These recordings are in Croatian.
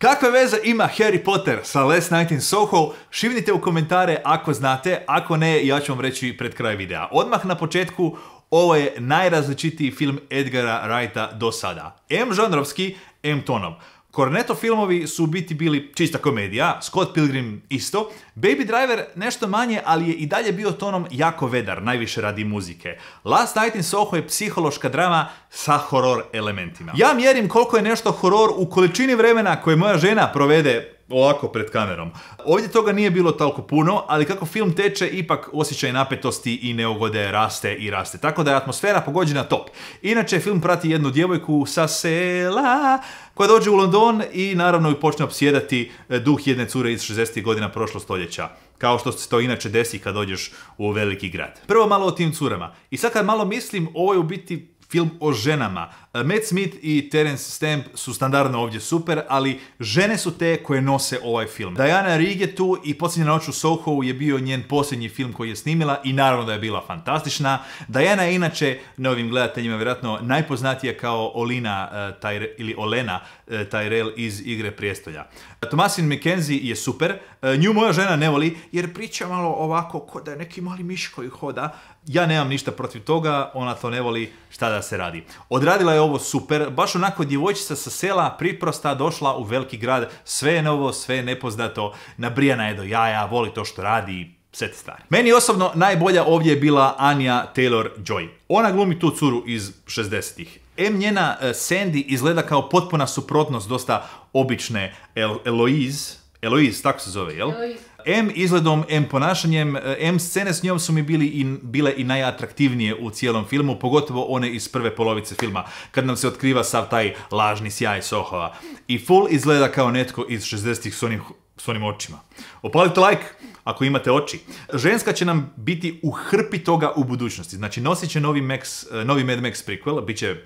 Kakve veze ima Harry Potter sa Last Night in Soho? Šivnite u komentare ako znate, ako ne, ja ću vam reći pred kraj videa. Odmah na početku, ovo je najrazličitiji film Edgara Wrighta do sada. M žanrovski, M tonom. Cornetto filmovi su biti bili čista komedija, Scott Pilgrim isto, Baby Driver nešto manje, ali je i dalje bio tonom jako vedar, najviše radi muzike. Last Night in Soho je psihološka drama sa horor elementima. Ja mjerim koliko je nešto horor u količini vremena koje moja žena provede ovako pred kamerom. Ovdje toga nije bilo toliko puno, ali kako film teče, ipak osjećaj napetosti i neugode raste i raste. Tako da je atmosfera pogođena top. Inače, film prati jednu djevojku sa sela koja dođe u London i naravno i počne obsjedati e, duh jedne cure iz 60. godina prošlog stoljeća kao što se to inače desi kad dođeš u veliki grad. Prvo malo o tim curama. I sad kad malo mislim, ovo je u biti film o ženama. E, Matt Smith i Terence Stamp su standardno ovdje super, ali žene su te koje nose ovaj film. Diana Rigg je tu i posljednja noć u Soho je bio njen posljednji film koji je snimila i naravno da je bila fantastična. Diana je inače novim gledateljima vjerojatno najpoznatija kao Olina e, taj, ili Olena E, Tyrell iz Igre prijestolja. Tomasin McKenzie je super, e, nju moja žena ne voli jer priča malo ovako ko da je neki mali miš koji hoda. Ja nemam ništa protiv toga, ona to ne voli, šta da se radi. Odradila je ovo super, baš onako djevojčica sa sela, priprosta, došla u veliki grad, sve je novo, sve je nepoznato, nabrijana je do jaja, voli to što radi, sve te stvari. Meni osobno najbolja ovdje je bila Anja Taylor-Joy. Ona glumi tu curu iz 60-ih. M njena e, Sandy izgleda kao potpuna suprotnost dosta obične Eloise, Eloise, tako se zove, jel? Eloise. M izgledom, M ponašanjem, e, M scene s njom su mi bile i najatraktivnije u cijelom filmu, pogotovo one iz prve polovice filma, kad nam se otkriva sav taj lažni sjaj Sohova. I Full izgleda kao netko iz 60-ih s onim svojim očima. Opalite like ako imate oči. Ženska će nam biti u hrpi toga u budućnosti. Znači nosit će novi, Max, eh, novi Mad Max prequel, bit će eh,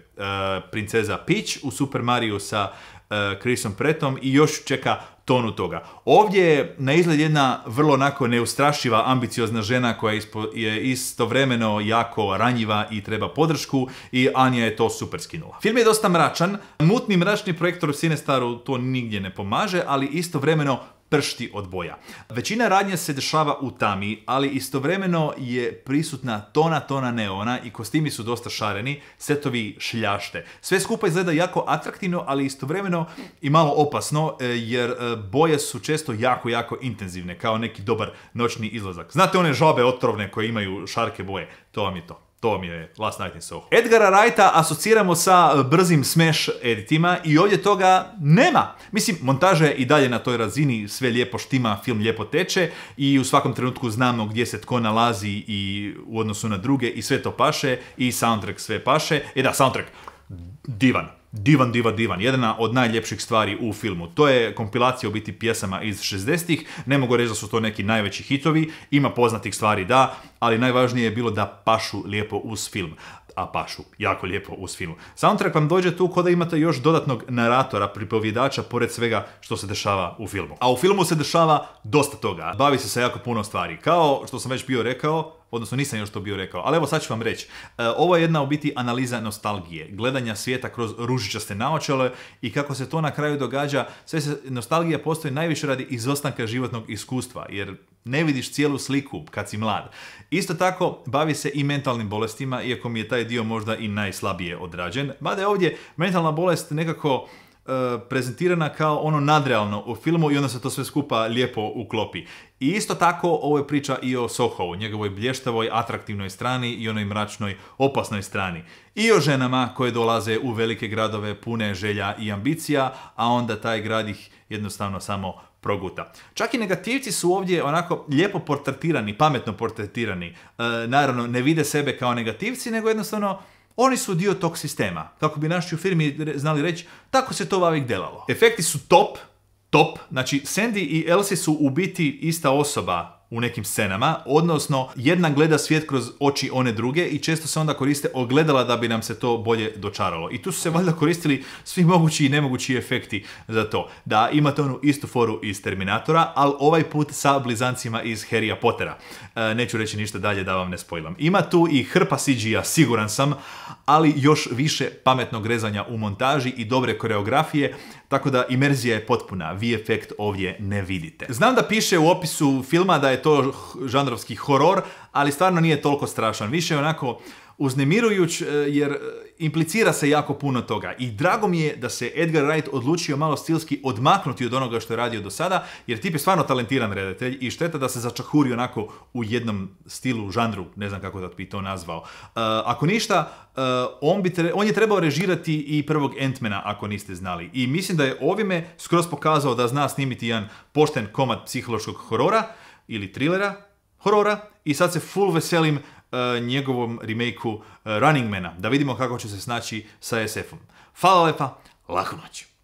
princeza Peach u Super Mario sa uh, Chrisom Pretom i još čeka tonu toga. Ovdje je na izgled jedna vrlo onako neustrašiva, ambiciozna žena koja je istovremeno jako ranjiva i treba podršku i Anja je to super skinula. Film je dosta mračan, mutni mračni projektor u sinestaru to nigdje ne pomaže, ali istovremeno pršti od boja. Većina radnje se dešava u tami, ali istovremeno je prisutna tona tona neona i kostimi su dosta šareni, setovi šljašte. Sve skupa izgleda jako atraktivno, ali istovremeno i malo opasno, e, jer e, boje su često jako, jako intenzivne, kao neki dobar noćni izlazak. Znate one žabe otrovne koje imaju šarke boje? To vam je to. To mi je Last Night in Soho. Edgara Wrighta asociramo sa e, brzim smash editima i ovdje toga nema. Mislim, montaža je i dalje na toj razini, sve lijepo štima, film lijepo teče i u svakom trenutku znamo gdje se tko nalazi i u odnosu na druge i sve to paše i soundtrack sve paše. E da, soundtrack divan divan, divan, divan. Jedna od najljepših stvari u filmu. To je kompilacija u biti pjesama iz 60-ih. Ne mogu reći da su to neki najveći hitovi. Ima poznatih stvari, da, ali najvažnije je bilo da pašu lijepo uz film a pašu jako lijepo uz filmu. Soundtrack vam dođe tu kod da imate još dodatnog naratora, pripovjedača, pored svega što se dešava u filmu. A u filmu se dešava dosta toga. Bavi se sa jako puno stvari. Kao što sam već bio rekao, odnosno nisam još to bio rekao, ali evo sad ću vam reći. E, ovo je jedna u biti analiza nostalgije, gledanja svijeta kroz ružičaste naočale i kako se to na kraju događa, sve se, nostalgija postoji najviše radi izostanka životnog iskustva, jer ne vidiš cijelu sliku kad si mlad. Isto tako, bavi se i mentalnim bolestima, iako mi je taj dio možda i najslabije odrađen. Mada je ovdje mentalna bolest nekako Eh, prezentirana kao ono nadrealno u filmu i onda se to sve skupa lijepo uklopi. I isto tako ovo je priča i o Sohovu, njegovoj blještavoj, atraktivnoj strani i onoj mračnoj, opasnoj strani. I o ženama koje dolaze u velike gradove pune želja i ambicija, a onda taj grad ih jednostavno samo proguta. Čak i negativci su ovdje onako lijepo portretirani, pametno portretirani. Eh, naravno, ne vide sebe kao negativci, nego jednostavno oni su dio tog sistema. Kako bi naši u firmi znali reći, tako se to uvijek delalo. Efekti su top, top. Znači, Sandy i Elsie su u biti ista osoba u nekim scenama, odnosno jedna gleda svijet kroz oči one druge i često se onda koriste ogledala da bi nam se to bolje dočaralo. I tu su se valjda koristili svi mogući i nemogući efekti za to. Da, imate onu istu foru iz Terminatora, ali ovaj put sa blizancima iz Harrya Pottera. E, neću reći ništa dalje da vam ne spojlam. Ima tu i hrpa CG-a, siguran sam, ali još više pametnog rezanja u montaži i dobre koreografije, tako da imerzija je potpuna, vi efekt ovdje ne vidite. Znam da piše u opisu filma da je to žanrovski horor, ali stvarno nije toliko strašan. Više je onako uznemirujuć e, jer e, implicira se jako puno toga. I drago mi je da se Edgar Wright odlučio malo stilski odmaknuti od onoga što je radio do sada, jer tip je stvarno talentiran redatelj i šteta da se začahuri onako u jednom stilu, žanru, ne znam kako da bi to nazvao. E, ako ništa, on, bi on je trebao režirati i prvog Entmena, ako niste znali. I mislim da je ovime skroz pokazao da zna snimiti jedan pošten komad psihološkog horora, ili trilera, horora i sad se full veselim e, njegovom remake uh, e, Running Mana da vidimo kako će se snaći sa SF-om. Hvala lepa, laku noć!